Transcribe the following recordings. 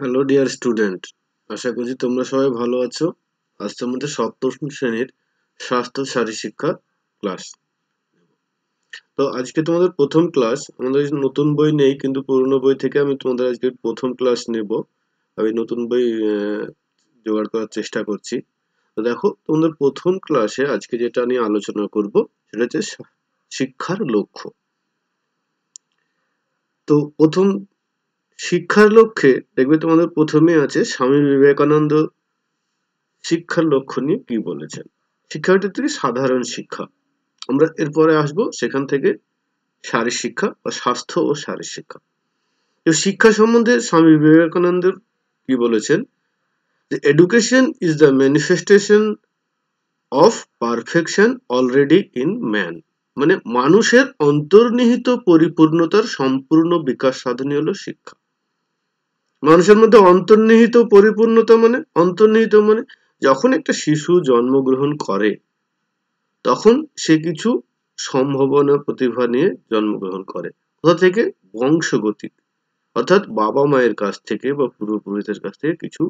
hello dear student আশা করছি তোমরা সবাই ভালো আছো আজ তোমাদের সপ্তম শ্রেণীর স্বাস্থ্য শারী শিক্ষা ক্লাস তো আজকে তোমাদের প্রথম ক্লাস আমাদের নতুন বই নেই কিন্তু পুরনো বই থেকে আমি তোমাদের আজকে প্রথম ক্লাস নেব আমি নতুন বই জোগাড় করার চেষ্টা করছি তো দেখো তোমাদের প্রথম ক্লাসে আজকে যেটা নিয়ে আলোচনা করব সেটা হচ্ছে শিক্ষার লক্ষ্য তো প্রথম শিক্ষার লক্ষ্যে দেখবে তোমাদের প্রথমে আছে স্বামী বিবেকানন্দ শিক্ষার লক্ষ্য নিয়ে কি বলেছেন শিক্ষা থেকে সাধারণ শিক্ষা আমরা এরপরে আসব সেখান থেকে শারীর শিক্ষা বা স্বাস্থ্য ও শারীর শিক্ষা তো শিক্ষা সম্বন্ধে স্বামী বিবেকানন্দ কি বলেছেন যে education is the manifestation of perfection already in man মানে মানুষের অন্তর্নিহিত পরিপূর্ণতার সম্পূর্ণ বিকাশ সাধনই হলো শিক্ষা মানুষের মধ্যে অন্তর্নিহিত পরিপূর্ণতা মানে অন্তর্নিহিত মানে যখন একটা শিশু জন্মগ্রহণ করে তখন সে কিছু সম্ভাবনা প্রতিভা নিয়ে জন্মগ্রহণ করে কোথা থেকে বংশগতিক অর্থাৎ বাবা মায়ের কাছ থেকে বা পূর্বপুরুষের কাছ থেকে কিছু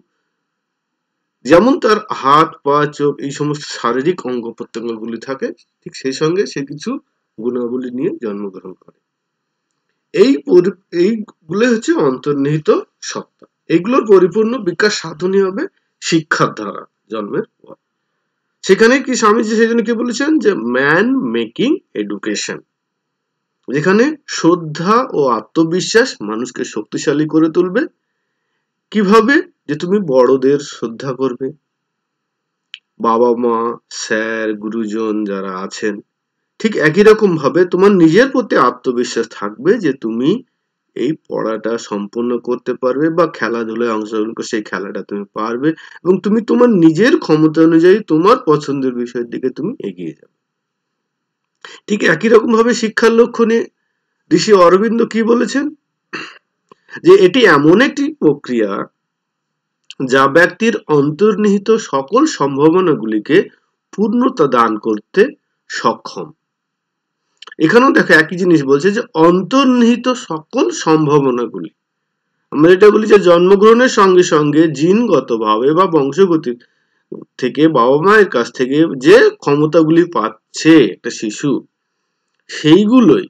যেমন তার হাত পা চোখ এই সমস্ত শারীরিক অঙ্গ প্রত্যঙ্গগুলি থাকে ঠিক সেই সঙ্গে সে কিছু গুণাবলী নিয়ে জন্মগ্রহণ করে এই এইগুলো হচ্ছে অন্তর্নিহিত সত্তা এগুলোর পরিপূর্ণ বিকাশ সাধনই হবে শিক্ষার ধারা জন্মের পর সেখানে কি স্বামীজি সেই জন্য কি বলেছেন যে ম্যান মেকিং এডুকেশন যেখানে শ্রদ্ধা ও আত্মবিশ্বাস মানুষকে শক্তিশালী করে তুলবে কিভাবে যে তুমি বড়দের শ্রদ্ধা করবে বাবা মা স্যার গুরুজন যারা আছেন ঠিক একই রকম ভাবে তোমার নিজের প্রতি আত্মবিশ্বাস থাকবে যে তুমি এই পড়াটা সম্পূর্ণ করতে পারবে বা খেলাধুলায় অংশগ্রহণ করে সেই খেলাটা তুমি পারবে এবং তুমি তোমার নিজের ক্ষমতা অনুযায়ী তোমার পছন্দের বিষয়ের দিকে তুমি এগিয়ে যাবে ঠিক একই রকম ভাবে শিক্ষার লক্ষ্য নিয়ে ঋষি অরবিন্দ কি বলেছেন যে এটি এমন একটি প্রক্রিয়া যা ব্যক্তির অন্তর্নিহিত সকল সম্ভাবনাগুলিকে পূর্ণতা দান করতে সক্ষম এখানেও দেখো একই জিনিস বলছে যে অন্তর্নিহিত সকল সম্ভাবনাগুলি আমরা এটা বলি যে জন্মগ্রহণের সঙ্গে সঙ্গে জিনগতভাবে বা বংশগতি থেকে বাবা মায়ের কাছ থেকে যে ক্ষমতাগুলি পাচ্ছে একটা শিশু সেইগুলোই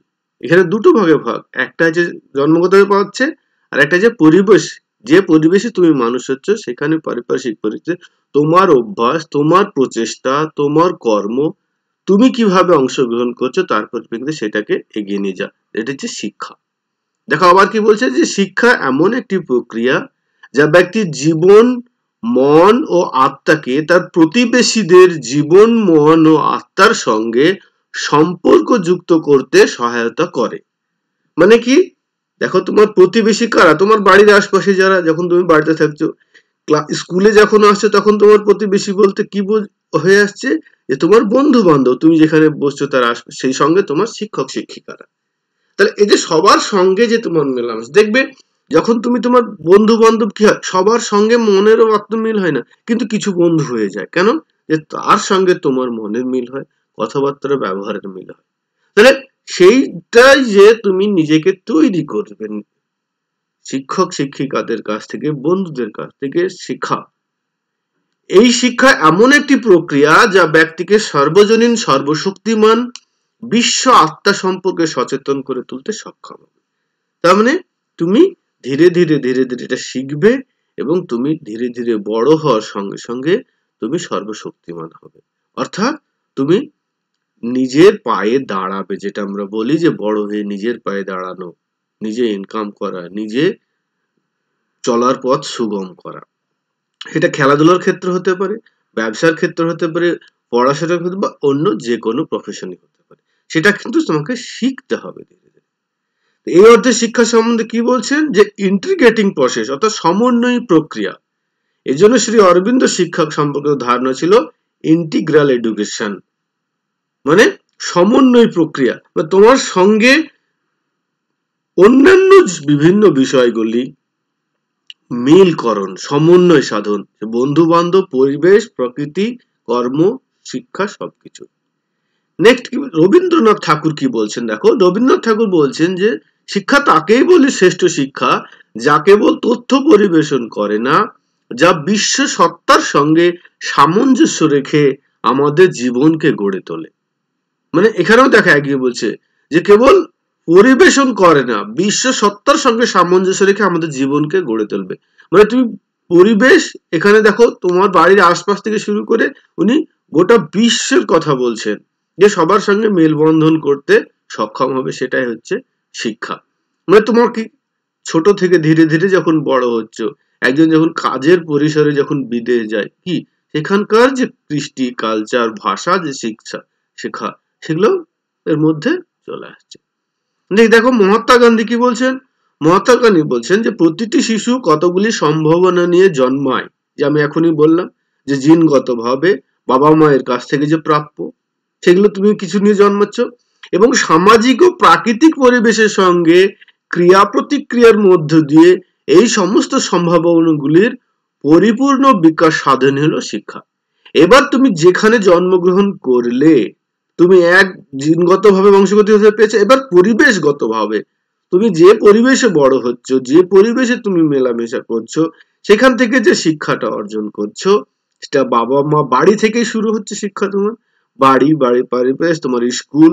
এখানে দুটো ভাগে ভাগ একটা যে জন্মগতভাবে পাচ্ছে আর একটা যে পরিবেশ যে পরিবেশে তুমি মানুষ হচ্ছ সেখানে পারিপার্শ্বিক পরিস্থিতি তোমার অভ্যাস তোমার প্রচেষ্টা তোমার কর্ম তুমি কিভাবে অংশগ্রহণ করছো তার পরিপ্রেক্ষিতে সেটাকে এগিয়ে নিয়ে যা এটা হচ্ছে শিক্ষা দেখো আবার কি বলছে যে শিক্ষা এমন একটি প্রক্রিয়া যা ব্যক্তির জীবন মন ও আত্মাকে তার প্রতিবেশীদের জীবন মন ও আত্মার সঙ্গে সম্পর্ক যুক্ত করতে সহায়তা করে মানে কি দেখো তোমার প্রতিবেশী কারা তোমার বাড়ির আশপাশে যারা যখন তুমি বাড়িতে থাকছো স্কুলে যখন আসছো তখন তোমার প্রতিবেশী বলতে কি হয়ে আসছে যে তোমার বন্ধু বান্ধব তুমি যেখানে বসছো তার সেই সঙ্গে তোমার শিক্ষক শিক্ষিকারা তাহলে এই যে সবার সঙ্গে যে তোমার মেলামেশা দেখবে যখন তুমি তোমার বন্ধু বান্ধব কি হয় সবার সঙ্গে মনেরও অত মিল হয় না কিন্তু কিছু বন্ধু হয়ে যায় কেন যে তার সঙ্গে তোমার মনের মিল হয় কথাবার্তার ব্যবহারের মিল হয় তাহলে সেইটাই যে তুমি নিজেকে তৈরি করবে শিক্ষক শিক্ষিকাদের কাছ থেকে বন্ধুদের কাছ থেকে শেখা এই শিক্ষা এমন একটি প্রক্রিয়া যা ব্যক্তিকে সর্বজনীন সর্বশক্তিমান বিশ্ব আত্মা সম্পর্কে সচেতন করে তুলতে সক্ষম তার মানে তুমি ধীরে ধীরে ধীরে ধীরে এটা শিখবে এবং তুমি ধীরে ধীরে বড় হওয়ার সঙ্গে সঙ্গে তুমি সর্বশক্তিমান হবে অর্থাৎ তুমি নিজের পায়ে দাঁড়াবে যেটা আমরা বলি যে বড় হয়ে নিজের পায়ে দাঁড়ানো নিজে ইনকাম করা নিজে চলার পথ সুগম করা সেটা খেলাধুলার ক্ষেত্রে হতে পারে ব্যবসার ক্ষেত্রে হতে পারে পড়াশোনার ক্ষেত্রে বা অন্য যে কোনো প্রফেশনই হতে পারে সেটা কিন্তু তোমাকে শিখতে হবে ধীরে ধীরে এই অর্থে শিক্ষা সম্বন্ধে কি বলছেন যে ইন্টিগ্রেটিং প্রসেস অর্থাৎ সমন্বয় প্রক্রিয়া এই জন্য শ্রী অরবিন্দ শিক্ষক সম্পর্কিত ধারণা ছিল ইন্টিগ্রাল এডুকেশন মানে সমন্বয় প্রক্রিয়া তোমার সঙ্গে অন্যান্য বিভিন্ন বিষয়গুলি মিলকরণ সমন্বয় সাধন বন্ধু বান্ধব পরিবেশ প্রকৃতি কর্ম শিক্ষা সবকিছু নেক্সট কি রবীন্দ্রনাথ ঠাকুর কি বলছেন দেখো রবীন্দ্রনাথ ঠাকুর বলছেন যে শিক্ষা তাকেই বলে শ্রেষ্ঠ শিক্ষা যা কেবল তথ্য পরিবেশন করে না যা বিশ্ব সত্তার সঙ্গে সামঞ্জস্য রেখে আমাদের জীবনকে গড়ে তোলে মানে এখানেও দেখা এগিয়ে বলছে যে কেবল পরিবেশন করে না বিশ্ব সত্তার সঙ্গে সামঞ্জস্য রেখে আমাদের জীবনকে গড়ে তুলবে মানে তুমি পরিবেশ এখানে দেখো তোমার বাড়ির আশপাশ থেকে শুরু করে উনি গোটা বিশ্বের কথা বলছেন যে সবার সঙ্গে মেলবন্ধন করতে সক্ষম হবে সেটাই হচ্ছে শিক্ষা মানে তোমার কি ছোট থেকে ধীরে ধীরে যখন বড় হচ্ছ একজন যখন কাজের পরিসরে যখন বিদেশ যায় কি সেখানকার যে কৃষ্টি কালচার ভাষা যে শিক্ষা শেখা সেগুলো এর মধ্যে চলে আসছে দেখো মহাত্মা গান্ধী কি বলছেন মহাত্মা গান্ধী বলছেন যে প্রতিটি শিশু কতগুলি সম্ভাবনা নিয়ে জন্মায় যে আমি এখনই বললাম যে জিনগতভাবে বাবা মায়ের কাছ থেকে যে প্রাপ্য সেগুলো তুমি কিছু নিয়ে জন্মাচ্ছ এবং সামাজিক ও প্রাকৃতিক পরিবেশের সঙ্গে ক্রিয়া প্রতিক্রিয়ার মধ্য দিয়ে এই সমস্ত সম্ভাবনাগুলির পরিপূর্ণ বিকাশ সাধন হলো শিক্ষা এবার তুমি যেখানে জন্মগ্রহণ করলে তুমি এক ভাবে বংশগতি হতে পেয়েছো এবার পরিবেশগতভাবে তুমি যে পরিবেশে বড় হচ্ছ যে পরিবেশে তুমি মেলামেশা করছো সেখান থেকে যে শিক্ষাটা অর্জন করছো সেটা বাবা মা বাড়ি থেকেই শুরু হচ্ছে শিক্ষা তোমার বাড়ি বাড়ি পরিবেশ তোমার স্কুল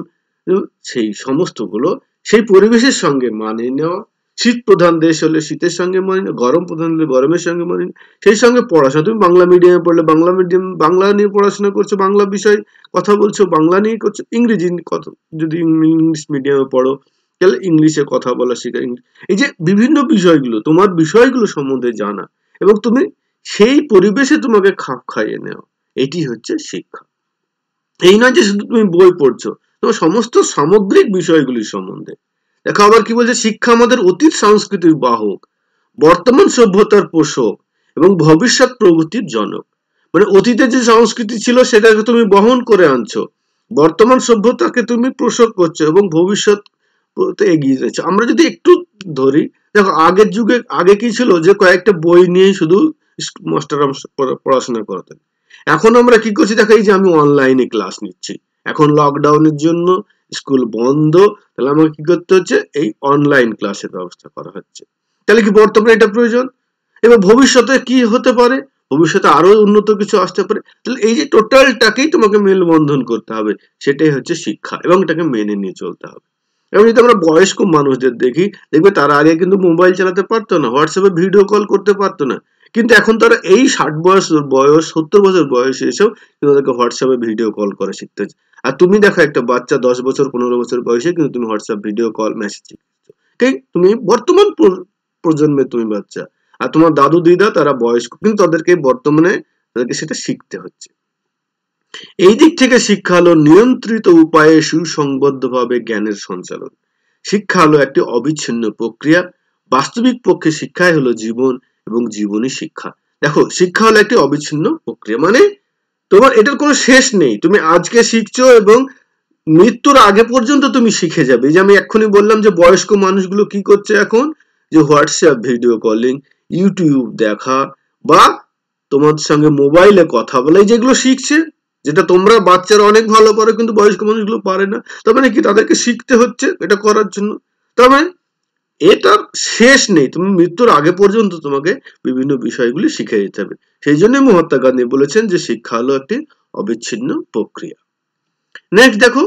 সেই সমস্তগুলো সেই পরিবেশের সঙ্গে মানিয়ে নেওয়া শীত প্রধান দেশ হলে শীতের সঙ্গে মানি না গরম প্রধান হলে গরমের সঙ্গে না সেই সঙ্গে পড়াশোনা তুমি বাংলা মিডিয়ামে পড়লে বাংলা মিডিয়াম বাংলা নিয়ে পড়াশোনা করছো বাংলা বিষয় কথা বলছো বাংলা নিয়ে করছো ইংরেজি কথা যদি ইংলিশ মিডিয়ামে পড়ো তাহলে ইংলিশে কথা বলা শেখা এই যে বিভিন্ন বিষয়গুলো তোমার বিষয়গুলো সম্বন্ধে জানা এবং তুমি সেই পরিবেশে তোমাকে খাপ খাইয়ে নেওয়া এটি হচ্ছে শিক্ষা এই নয় যে শুধু তুমি বই পড়ছো তোমার সমস্ত সামগ্রিক বিষয়গুলির সম্বন্ধে দেখো আবার কি বলছে শিক্ষা আমাদের অতীত সাংস্কৃতিক বাহক বর্তমান সভ্যতার পোষক এবং ভবিষ্যৎ প্রগতির জনক মানে অতীতে যে সংস্কৃতি ছিল সেটাকে তুমি বহন করে আনছো বর্তমান সভ্যতাকে তুমি প্রসব করছো এবং ভবিষ্যৎ এগিয়ে যাচ্ছ আমরা যদি একটু ধরি দেখো আগের যুগে আগে কি ছিল যে কয়েকটা বই নিয়ে শুধু মাস্টাররা পড়াশোনা করতেন এখন আমরা কি করছি দেখো এই যে আমি অনলাইনে ক্লাস নিচ্ছি এখন লকডাউনের জন্য স্কুল বন্ধ তাহলে আমাকে কি করতে হচ্ছে এই অনলাইন ক্লাসের ব্যবস্থা করা হচ্ছে তাহলে কি বর্তমানে এটা প্রয়োজন এবার ভবিষ্যতে কি হতে পারে ভবিষ্যতে আরো উন্নত কিছু আসতে পারে তাহলে এই যে টোটালটাকেই তোমাকে মেলবন্ধন করতে হবে সেটাই হচ্ছে শিক্ষা এবং এটাকে মেনে নিয়ে চলতে হবে এবং যদি আমরা বয়স্ক মানুষদের দেখি দেখবে তারা আগে কিন্তু মোবাইল চালাতে পারতো না হোয়াটসঅ্যাপে ভিডিও কল করতে পারতো না কিন্তু এখন তারা এই ষাট বয়স বয়স সত্তর বছর বয়স এসেও কিন্তু তাদেরকে হোয়াটসঅ্যাপে ভিডিও কল করে শিখতে আর তুমি দেখো একটা বাচ্চা দশ বছর পনেরো বছর বয়সে কিন্তু তুমি হোয়াটসঅ্যাপ ভিডিও কল মেসেজ শিখতে তুমি বর্তমান প্রজন্মে তুমি বাচ্চা আর তোমার দাদু দিদা তারা বয়স্ক কিন্তু তাদেরকে বর্তমানে তাদেরকে সেটা শিখতে হচ্ছে এই দিক থেকে শিক্ষা হলো নিয়ন্ত্রিত উপায়ে সুসংবদ্ধভাবে জ্ঞানের সঞ্চালন শিক্ষা হলো একটি অবিচ্ছিন্ন প্রক্রিয়া বাস্তবিক পক্ষে শিক্ষাই হলো জীবন এবং জীবনী শিক্ষা দেখো শিক্ষা হলো একটি অবিচ্ছিন্ন প্রক্রিয়া মানে তোমার এটার কোনো শেষ নেই তুমি আজকে শিখছো এবং মৃত্যুর আগে পর্যন্ত তুমি শিখে যাবে যে আমি এক্ষুনি বললাম যে বয়স্ক মানুষগুলো কি করছে এখন যে হোয়াটসঅ্যাপ ভিডিও কলিং ইউটিউব দেখা বা তোমার সঙ্গে মোবাইলে কথা বলে যেগুলো শিখছে যেটা তোমরা বাচ্চারা অনেক ভালো পারো কিন্তু বয়স্ক মানুষগুলো পারে না তার মানে কি তাদেরকে শিখতে হচ্ছে এটা করার জন্য তার মানে এটার শেষ নেই তুমি মৃত্যুর আগে পর্যন্ত তোমাকে বিভিন্ন বিষয়গুলি শিখে যেতে হবে সেই জন্যই মহাত্মা গান্ধী বলেছেন যে শিক্ষা হলো একটি অবিচ্ছিন্ন প্রক্রিয়া নেক্সট দেখো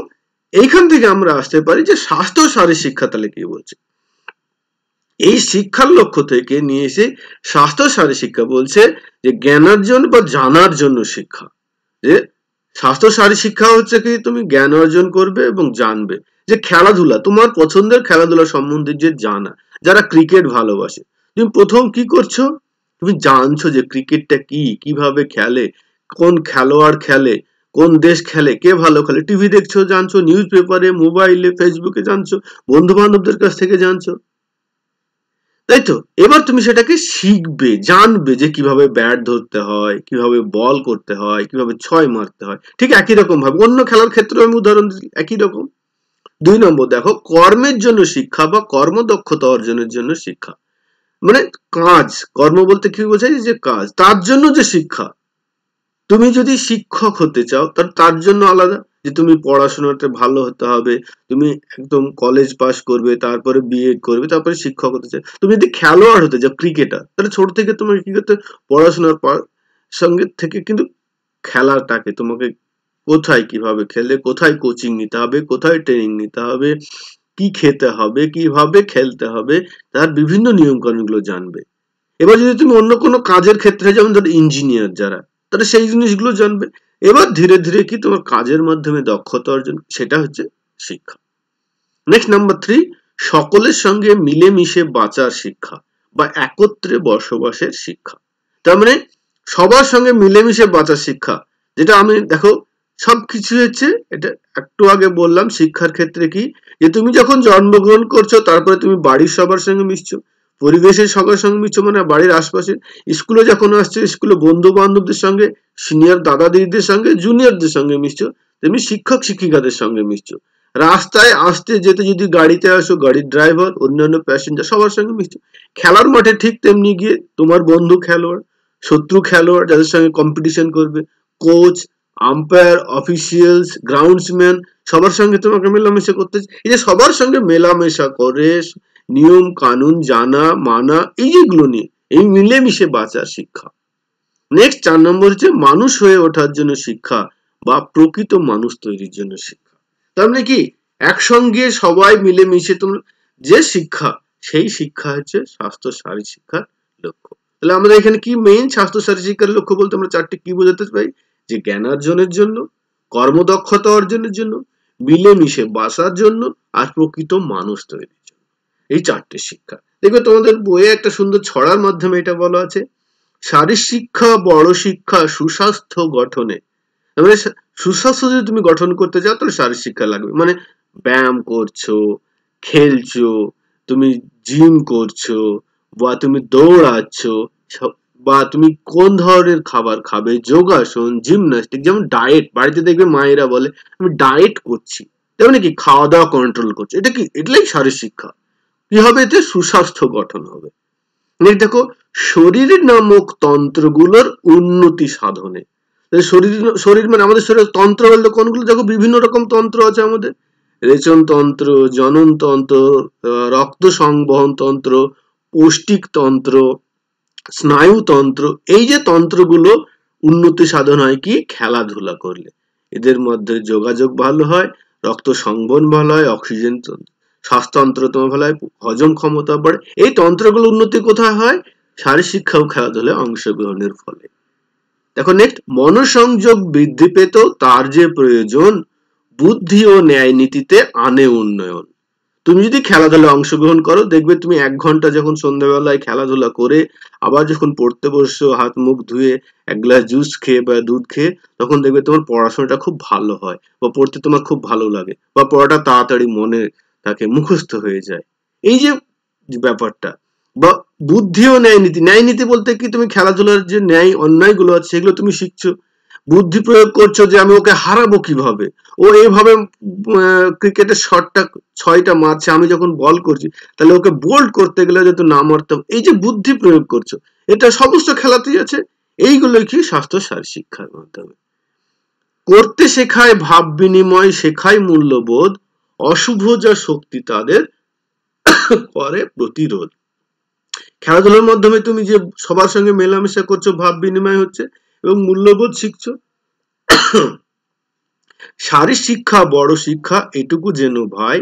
এইখান থেকে আমরা আসতে পারি যে স্বাস্থ্য সারি শিক্ষা তাহলে কি বলছে এই শিক্ষার লক্ষ্য থেকে নিয়ে এসে স্বাস্থ্য সারি শিক্ষা বলছে যে জ্ঞানার্জন বা জানার জন্য শিক্ষা যে স্বাস্থ্য সারি শিক্ষা হচ্ছে কি তুমি জ্ঞান অর্জন করবে এবং জানবে যে খেলাধুলা তোমার পছন্দের খেলাধুলা সম্বন্ধে যে জানা যারা ক্রিকেট ভালোবাসে তুমি প্রথম কি করছো তুমি জানছো যে ক্রিকেটটা কি কিভাবে খেলে কোন খেলোয়াড় খেলে কোন দেশ খেলে কে ভালো খেলে টিভি দেখছো জানছো নিউজ পেপারে মোবাইলে ফেসবুকে জানছো বন্ধু বান্ধবদের কাছ থেকে জানছো তাই তো এবার তুমি সেটাকে শিখবে জানবে যে কিভাবে ব্যাট ধরতে হয় কিভাবে বল করতে হয় কিভাবে ছয় মারতে হয় ঠিক একই রকম ভাবে অন্য খেলার ক্ষেত্রে আমি উদাহরণ দিচ্ছি একই রকম দুই নম্বর দেখো কর্মের জন্য শিক্ষা বা কর্মদক্ষতা অর্জনের জন্য শিক্ষা মানে কাজ কর্ম বলতে কি বোঝায় যে কাজ তার জন্য যে শিক্ষা তুমি যদি শিক্ষক হতে চাও তার তার জন্য আলাদা যে তুমি পড়াশোনাতে ভালো হতে হবে তুমি একদম কলেজ পাস করবে তারপরে বিএড করবে তারপরে শিক্ষক হতে চাও তুমি যদি খেলোয়াড় হতে চাও ক্রিকেটার তাহলে ছোট থেকে তোমার কি করতে পড়াশোনার সঙ্গে থেকে কিন্তু খেলাটাকে তোমাকে কোথায় কিভাবে খেলে কোথায় কোচিং নিতে হবে কোথায় ট্রেনিং নিতে হবে কি খেতে হবে কিভাবে খেলতে হবে তার বিভিন্ন নিয়মকানুনগুলো জানবে এবার যদি তুমি অন্য কোনো কাজের ক্ষেত্রে যেমন ধর ইঞ্জিনিয়ার যারা তাহলে সেই জিনিসগুলো জানবে এবার ধীরে ধীরে কি তোমার কাজের মাধ্যমে দক্ষতা অর্জন সেটা হচ্ছে শিক্ষা নেক্সট নাম্বার থ্রি সকলের সঙ্গে মিলেমিশে বাঁচার শিক্ষা বা একত্রে বসবাসের শিক্ষা তার মানে সবার সঙ্গে মিলেমিশে বাঁচার শিক্ষা যেটা আমি দেখো সব কিছু হচ্ছে এটা একটু আগে বললাম শিক্ষার ক্ষেত্রে কি যে তুমি যখন জন্মগ্রহণ করছো তারপরে তুমি বাড়ির সবার সঙ্গে মিশছো পরিবেশের সঙ্গে সঙ্গে মিশছো মানে বাড়ির আশপাশে স্কুলে যখন আসছো স্কুলে বন্ধু বান্ধবদের সঙ্গে সিনিয়র দাদা দিদিদের সঙ্গে জুনিয়রদের সঙ্গে মিশছো তুমি শিক্ষক শিক্ষিকাদের সঙ্গে মিশছো রাস্তায় আসতে যেতে যদি গাড়িতে আসো গাড়ির ড্রাইভার অন্যান্য প্যাসেঞ্জার সবার সঙ্গে মিশছো খেলার মাঠে ঠিক তেমনি গিয়ে তোমার বন্ধু খেলোয়াড় শত্রু খেলোয়াড় যাদের সঙ্গে কম্পিটিশন করবে কোচ আম্পায়ার অফিসিয়ালস গ্রাউন্ডসম্যান সবার সঙ্গে তোমাকে মেলামেশা করতে এই যে সবার সঙ্গে মেলামেশা করে নিয়ম কানুন জানা মানা এই যেগুলো নিয়ে এই মিলেমিশে বাঁচার শিক্ষা নেক্সট চার নম্বর হচ্ছে মানুষ হয়ে ওঠার জন্য শিক্ষা বা প্রকৃত মানুষ তৈরির জন্য শিক্ষা তার মানে কি একসঙ্গে সবাই মিলেমিশে তোমরা যে শিক্ষা সেই শিক্ষা হচ্ছে স্বাস্থ্য সারি শিক্ষার লক্ষ্য তাহলে আমরা এখানে কি মেইন স্বাস্থ্য সারি শিক্ষার লক্ষ্য বলতে আমরা চারটি কি বোঝাতে পারি যে জ্ঞান অর্জনের জন্য কর্মদক্ষতা অর্জনের জন্য মিলেমিশে বাসার জন্য আর প্রকৃত মানুষ তৈরির জন্য এই চারটে শিক্ষা দেখবে তোমাদের বইয়ে একটা সুন্দর ছড়ার মাধ্যমে এটা বলা আছে শারীর শিক্ষা বড় শিক্ষা সুস্বাস্থ্য গঠনে মানে সুস্বাস্থ্য যদি তুমি গঠন করতে চাও তাহলে শারীর শিক্ষা লাগবে মানে ব্যায়াম করছো খেলছো তুমি জিম করছো বা তুমি দৌড়াচ্ছ বা তুমি কোন ধরনের খাবার খাবে যোগাসন জিমনাস্টিক যেমন ডায়েট বাড়িতে দেখবে মায়েরা বলে আমি ডায়েট করছি তেমন মানে কি খাওয়া দাওয়া কন্ট্রোল করছে এটা কি এটাই শিক্ষা কি হবে এতে সুস্বাস্থ্য গঠন হবে দেখো শরীর নামক তন্ত্রগুলোর উন্নতি সাধনে শরীর শরীর মানে আমাদের শরীরের তন্ত্র বলতে কোনগুলো দেখো বিভিন্ন রকম তন্ত্র আছে আমাদের রেচন তন্ত্র জনন তন্ত্র রক্ত সংবহন তন্ত্র পৌষ্টিক তন্ত্র স্নায়ুতন্ত্র এই যে তন্ত্রগুলো উন্নতি সাধন হয় কি খেলাধুলা করলে এদের মধ্যে যোগাযোগ ভালো হয় রক্ত সংবন ভালো হয় অক্সিজেন স্বাস্থ্যতন্ত্র তোমার ভালো হয় হজম ক্ষমতা বাড়ে এই তন্ত্রগুলো উন্নতি কোথায় হয় শারীর শিক্ষা ও খেলাধুলায় অংশগ্রহণের ফলে দেখো নেক্সট মনসংযোগ বৃদ্ধি পেত তার যে প্রয়োজন বুদ্ধি ও ন্যায় নীতিতে আনে উন্নয়ন তুমি যদি খেলাধুলা অংশগ্রহণ করো দেখবে তুমি এক ঘন্টা যখন সন্ধ্যাবেলায় খেলাধুলা করে আবার যখন পড়তে বসছো হাত মুখ ধুয়ে এক গ্লাস জুস খেয়ে বা দুধ খেয়ে তখন দেখবে তোমার পড়াশোনাটা খুব ভালো হয় বা পড়তে তোমার খুব ভালো লাগে বা পড়াটা তাড়াতাড়ি মনে তাকে মুখস্থ হয়ে যায় এই যে ব্যাপারটা বা বুদ্ধিও ন্যায় নীতি ন্যায় নীতি বলতে কি তুমি খেলাধুলার যে ন্যায় অন্যায়গুলো আছে সেগুলো তুমি শিখছো বুদ্ধি প্রয়োগ করছো যে আমি ওকে হারাবো কিভাবে ও এইভাবে ক্রিকেটের শটটা ছয়টা মারছে আমি যখন বল করছি তাহলে ওকে বোল্ড করতে গেলে যেহেতু না মারতাম এই যে বুদ্ধি প্রয়োগ করছো এটা সমস্ত খেলাতেই আছে এইগুলোই কি স্বাস্থ্য সার শিক্ষার মাধ্যমে করতে শেখায় ভাব বিনিময় শেখায় মূল্যবোধ অশুভ যা শক্তি তাদের করে প্রতিরোধ খেলাধুলার মাধ্যমে তুমি যে সবার সঙ্গে মেলামেশা করছো ভাব বিনিময় হচ্ছে এবং মূল্যবোধ শিখছ শারীর শিক্ষা বড় শিক্ষা এটুকু যেন ভাই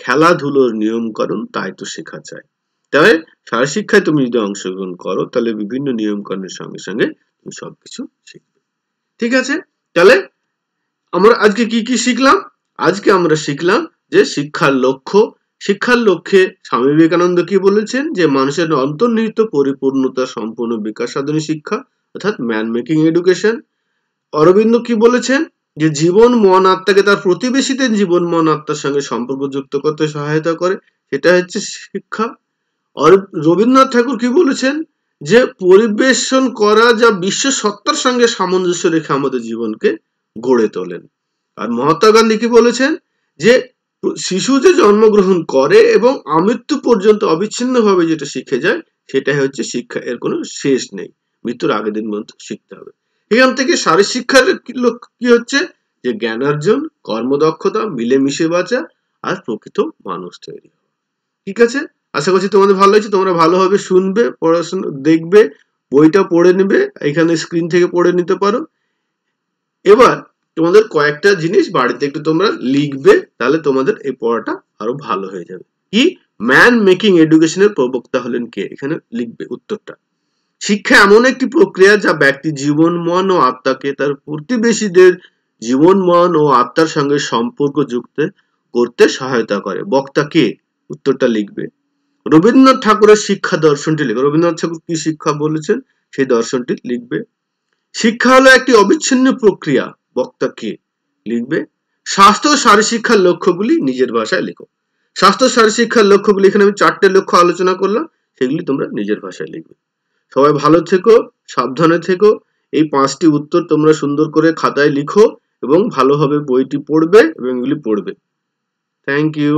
খেলাধুলোর নিয়মকরণ তাই তো শেখা চায় তাই শারীর শিক্ষায় তুমি যদি অংশগ্রহণ করো তাহলে বিভিন্ন নিয়মকরণের সঙ্গে সঙ্গে তুমি সবকিছু শিখবে ঠিক আছে তাহলে আমরা আজকে কি কি শিখলাম আজকে আমরা শিখলাম যে শিক্ষার লক্ষ্য শিক্ষার লক্ষ্যে স্বামী বিবেকানন্দ কি বলেছেন যে মানুষের অন্তর্নিহিত পরিপূর্ণতা সম্পূর্ণ বিকাশ সাধনী শিক্ষা অর্থাৎ ম্যান মেকিং এডুকেশন অরবিন্দ কি বলেছেন যে জীবন মন আত্মাকে তার প্রতিবেশীদের জীবন মন আত্মার সঙ্গে যুক্ত করতে সহায়তা করে সেটা হচ্ছে শিক্ষা রবীন্দ্রনাথ ঠাকুর কি বলেছেন যে পরিবেশন করা যা বিশ্ব সত্তার সঙ্গে সামঞ্জস্য রেখে আমাদের জীবনকে গড়ে তোলেন আর মহাত্মা গান্ধী কি বলেছেন যে শিশু যে জন্মগ্রহণ করে এবং আমৃত্যু পর্যন্ত অবিচ্ছিন্নভাবে যেটা শিখে যায় সেটাই হচ্ছে শিক্ষা এর কোনো শেষ নেই মৃত্যুর আগের দিন পর্যন্ত শিখতে হবে এখান থেকে শারীরিক শিক্ষার লক্ষ্য কি হচ্ছে যে জ্ঞানার্জন কর্মদক্ষতা মিলেমিশে বাঁচা আর প্রকৃত মানুষ তৈরি ঠিক আছে আশা করছি তোমাদের ভালো লাগছে তোমরা ভালোভাবে শুনবে পড়াশোনা দেখবে বইটা পড়ে নেবে এখানে স্ক্রিন থেকে পড়ে নিতে পারো এবার তোমাদের কয়েকটা জিনিস বাড়িতে একটু তোমরা লিখবে তাহলে তোমাদের এই পড়াটা আরো ভালো হয়ে যাবে কি ম্যান মেকিং এডুকেশনের প্রবক্তা হলেন কে এখানে লিখবে উত্তরটা শিক্ষা এমন একটি প্রক্রিয়া যা ব্যক্তি জীবন মন ও আত্মাকে তার প্রতিবেশীদের জীবন মন ও আত্মার সঙ্গে সম্পর্ক যুক্ত করতে সহায়তা করে বক্তা কে উত্তরটা লিখবে রবীন্দ্রনাথ ঠাকুরের শিক্ষা দর্শনটি লিখবে রবীন্দ্রনাথ ঠাকুর কি শিক্ষা বলেছেন সেই দর্শনটি লিখবে শিক্ষা হলো একটি অবিচ্ছিন্ন প্রক্রিয়া বক্তা কে লিখবে স্বাস্থ্য ও শিক্ষার লক্ষ্যগুলি নিজের ভাষায় লেখো স্বাস্থ্য শিক্ষার লক্ষ্যগুলি এখানে আমি চারটে লক্ষ্য আলোচনা করলাম সেগুলি তোমরা নিজের ভাষায় লিখবে সবাই ভালো থেকো সাবধানে থেকো এই পাঁচটি উত্তর তোমরা সুন্দর করে খাতায় লিখো এবং ভালোভাবে বইটি পড়বে এবং এগুলি পড়বে থ্যাংক ইউ